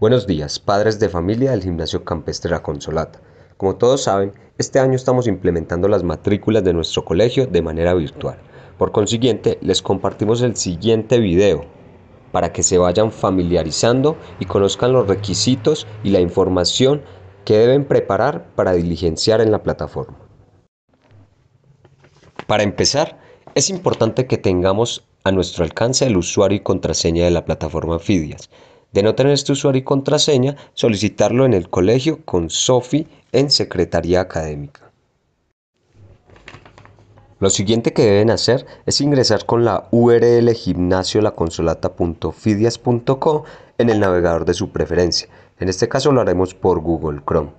Buenos días, padres de familia del Gimnasio Campestre La Consolata. Como todos saben, este año estamos implementando las matrículas de nuestro colegio de manera virtual. Por consiguiente, les compartimos el siguiente video para que se vayan familiarizando y conozcan los requisitos y la información que deben preparar para diligenciar en la plataforma. Para empezar, es importante que tengamos a nuestro alcance el usuario y contraseña de la plataforma Fidias de no tener este usuario y contraseña, solicitarlo en el colegio con SOFI en Secretaría Académica. Lo siguiente que deben hacer es ingresar con la URL gimnasiolaconsolata.fidias.co en el navegador de su preferencia. En este caso lo haremos por Google Chrome.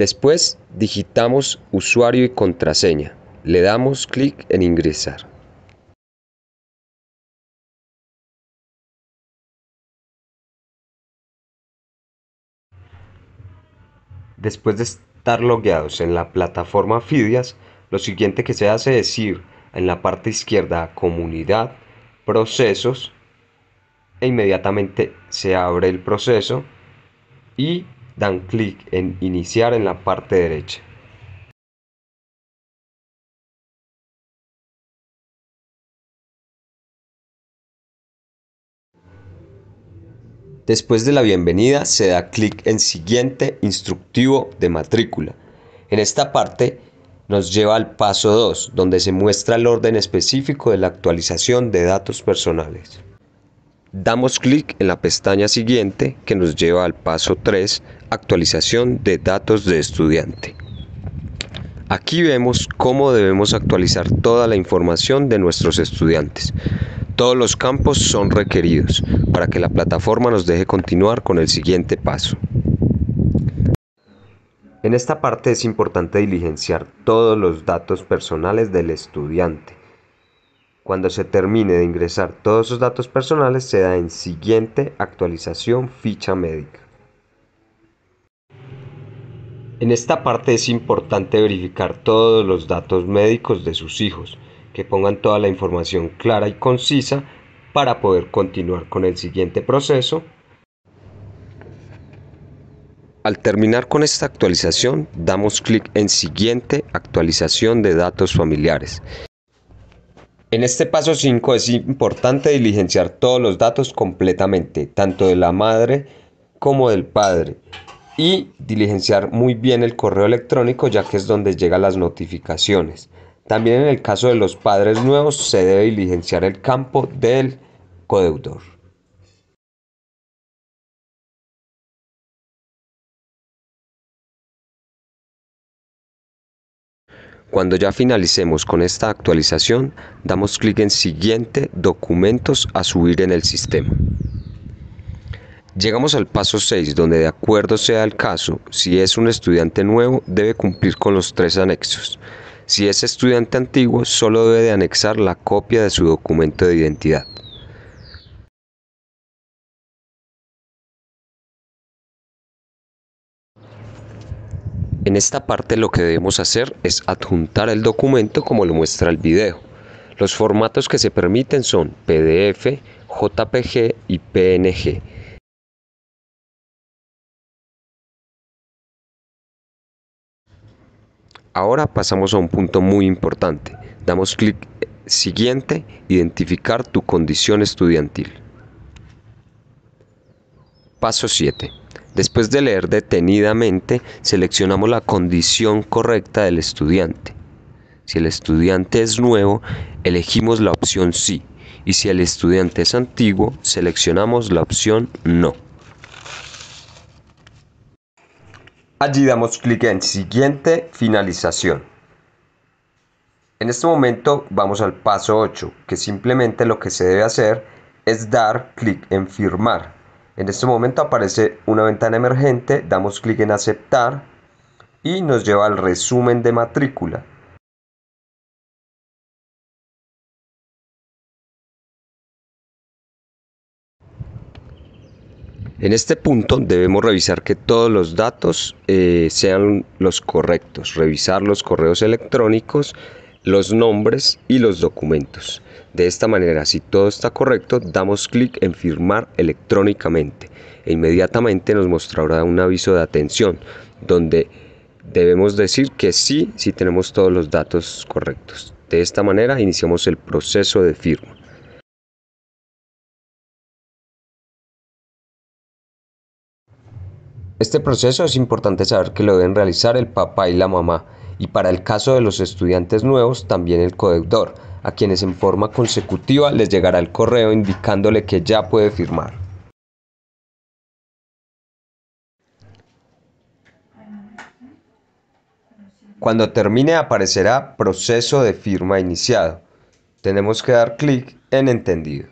Después digitamos usuario y contraseña. Le damos clic en ingresar. Después de estar logueados en la plataforma Fidias, lo siguiente que se hace es ir en la parte izquierda Comunidad, Procesos e inmediatamente se abre el proceso y dan clic en iniciar en la parte derecha. Después de la bienvenida se da clic en Siguiente instructivo de matrícula. En esta parte nos lleva al paso 2, donde se muestra el orden específico de la actualización de datos personales. Damos clic en la pestaña siguiente que nos lleva al paso 3, actualización de datos de estudiante. Aquí vemos cómo debemos actualizar toda la información de nuestros estudiantes. Todos los campos son requeridos para que la plataforma nos deje continuar con el siguiente paso. En esta parte es importante diligenciar todos los datos personales del estudiante cuando se termine de ingresar todos sus datos personales se da en siguiente actualización ficha médica. En esta parte es importante verificar todos los datos médicos de sus hijos, que pongan toda la información clara y concisa para poder continuar con el siguiente proceso. Al terminar con esta actualización, damos clic en Siguiente actualización de datos familiares. En este paso 5 es importante diligenciar todos los datos completamente, tanto de la madre como del padre, y diligenciar muy bien el correo electrónico ya que es donde llegan las notificaciones. También en el caso de los padres nuevos se debe diligenciar el campo del codeudor. Cuando ya finalicemos con esta actualización, damos clic en Siguiente, Documentos a subir en el sistema. Llegamos al paso 6, donde de acuerdo sea el caso, si es un estudiante nuevo, debe cumplir con los tres anexos. Si es estudiante antiguo, solo debe de anexar la copia de su documento de identidad. En esta parte lo que debemos hacer es adjuntar el documento como lo muestra el video. Los formatos que se permiten son PDF, JPG y PNG. Ahora pasamos a un punto muy importante. Damos clic siguiente, identificar tu condición estudiantil. Paso 7. Después de leer detenidamente, seleccionamos la condición correcta del estudiante. Si el estudiante es nuevo, elegimos la opción sí y si el estudiante es antiguo, seleccionamos la opción no. Allí damos clic en siguiente finalización. En este momento vamos al paso 8, que simplemente lo que se debe hacer es dar clic en firmar en este momento aparece una ventana emergente, damos clic en aceptar y nos lleva al resumen de matrícula. En este punto debemos revisar que todos los datos eh, sean los correctos, revisar los correos electrónicos los nombres y los documentos. De esta manera, si todo está correcto, damos clic en firmar electrónicamente e inmediatamente nos mostrará un aviso de atención donde debemos decir que sí si tenemos todos los datos correctos. De esta manera iniciamos el proceso de firma. Este proceso es importante saber que lo deben realizar el papá y la mamá y para el caso de los estudiantes nuevos también el codeudor, a quienes en forma consecutiva les llegará el correo indicándole que ya puede firmar. Cuando termine aparecerá proceso de firma iniciado. Tenemos que dar clic en entendido.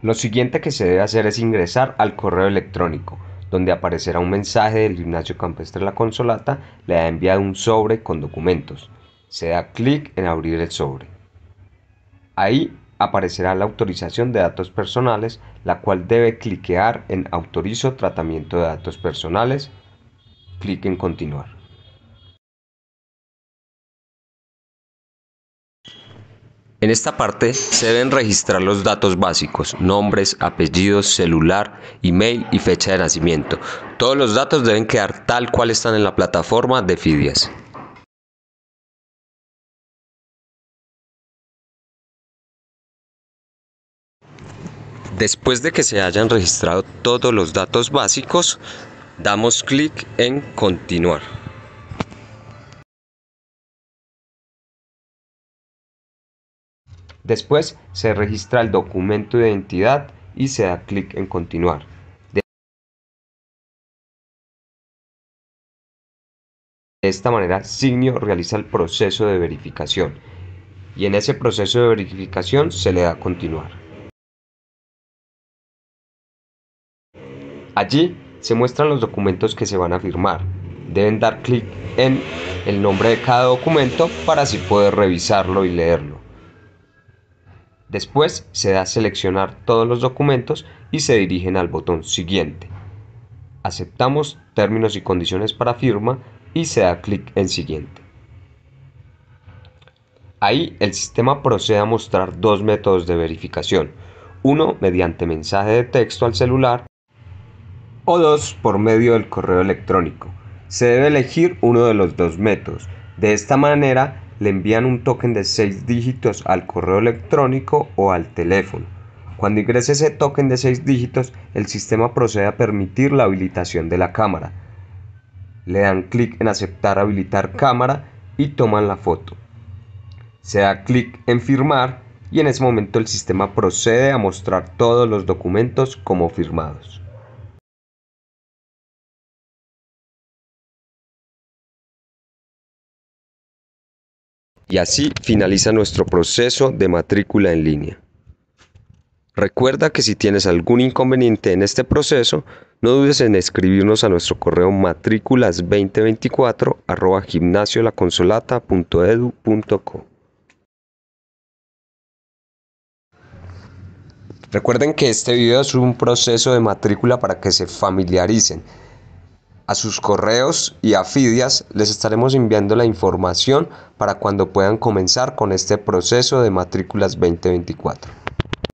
Lo siguiente que se debe hacer es ingresar al correo electrónico donde aparecerá un mensaje del gimnasio campestre La Consolata, le ha enviado un sobre con documentos. Se da clic en abrir el sobre. Ahí aparecerá la autorización de datos personales, la cual debe cliquear en autorizo tratamiento de datos personales. Clic en continuar. En esta parte se deben registrar los datos básicos, nombres, apellidos, celular, email y fecha de nacimiento. Todos los datos deben quedar tal cual están en la plataforma de Fidias. Después de que se hayan registrado todos los datos básicos, damos clic en continuar. Después se registra el documento de identidad y se da clic en continuar. De esta manera, Signio realiza el proceso de verificación y en ese proceso de verificación se le da continuar. Allí se muestran los documentos que se van a firmar. Deben dar clic en el nombre de cada documento para así poder revisarlo y leerlo. Después se da a seleccionar todos los documentos y se dirigen al botón Siguiente. Aceptamos términos y condiciones para firma y se da clic en Siguiente. Ahí el sistema procede a mostrar dos métodos de verificación, uno mediante mensaje de texto al celular o dos por medio del correo electrónico. Se debe elegir uno de los dos métodos. De esta manera le envían un token de 6 dígitos al correo electrónico o al teléfono. Cuando ingrese ese token de 6 dígitos, el sistema procede a permitir la habilitación de la cámara. Le dan clic en aceptar habilitar cámara y toman la foto. Se da clic en firmar y en ese momento el sistema procede a mostrar todos los documentos como firmados. Y así finaliza nuestro proceso de matrícula en línea. Recuerda que si tienes algún inconveniente en este proceso, no dudes en escribirnos a nuestro correo matrículas2024 arroba Recuerden que este video es un proceso de matrícula para que se familiaricen a sus correos y a Fidias les estaremos enviando la información para cuando puedan comenzar con este proceso de matrículas 2024.